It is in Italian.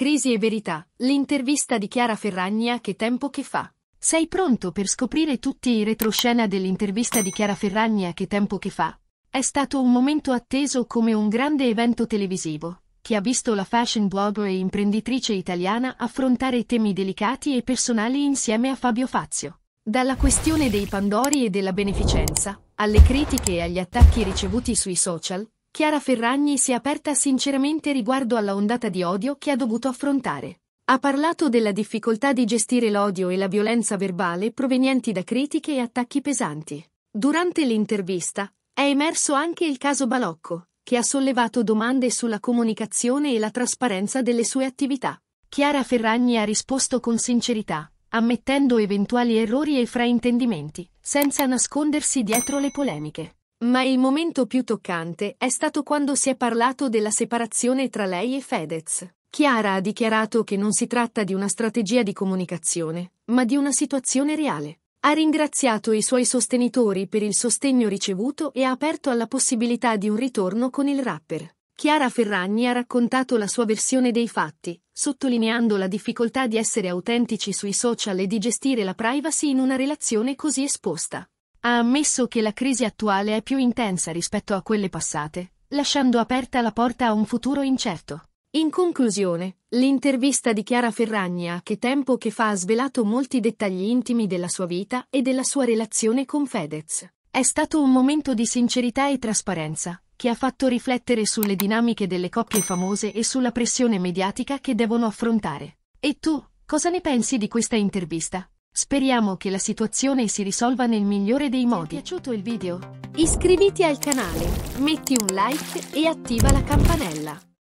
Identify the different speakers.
Speaker 1: Crisi e verità, l'intervista di Chiara Ferragni a Che tempo che fa. Sei pronto per scoprire tutti i retroscena dell'intervista di Chiara Ferragni a Che tempo che fa? È stato un momento atteso come un grande evento televisivo, che ha visto la fashion blogger e imprenditrice italiana affrontare temi delicati e personali insieme a Fabio Fazio. Dalla questione dei Pandori e della beneficenza, alle critiche e agli attacchi ricevuti sui social, Chiara Ferragni si è aperta sinceramente riguardo alla ondata di odio che ha dovuto affrontare. Ha parlato della difficoltà di gestire l'odio e la violenza verbale provenienti da critiche e attacchi pesanti. Durante l'intervista è emerso anche il caso Balocco, che ha sollevato domande sulla comunicazione e la trasparenza delle sue attività. Chiara Ferragni ha risposto con sincerità, ammettendo eventuali errori e fraintendimenti, senza nascondersi dietro le polemiche. Ma il momento più toccante è stato quando si è parlato della separazione tra lei e Fedez. Chiara ha dichiarato che non si tratta di una strategia di comunicazione, ma di una situazione reale. Ha ringraziato i suoi sostenitori per il sostegno ricevuto e ha aperto alla possibilità di un ritorno con il rapper. Chiara Ferragni ha raccontato la sua versione dei fatti, sottolineando la difficoltà di essere autentici sui social e di gestire la privacy in una relazione così esposta. Ha ammesso che la crisi attuale è più intensa rispetto a quelle passate, lasciando aperta la porta a un futuro incerto. In conclusione, l'intervista di Chiara Ferragni a Che Tempo che fa ha svelato molti dettagli intimi della sua vita e della sua relazione con Fedez. È stato un momento di sincerità e trasparenza, che ha fatto riflettere sulle dinamiche delle coppie famose e sulla pressione mediatica che devono affrontare. E tu, cosa ne pensi di questa intervista? Speriamo che la situazione si risolva nel migliore dei modi. Ti è piaciuto il video? Iscriviti al canale, metti un like e attiva la campanella.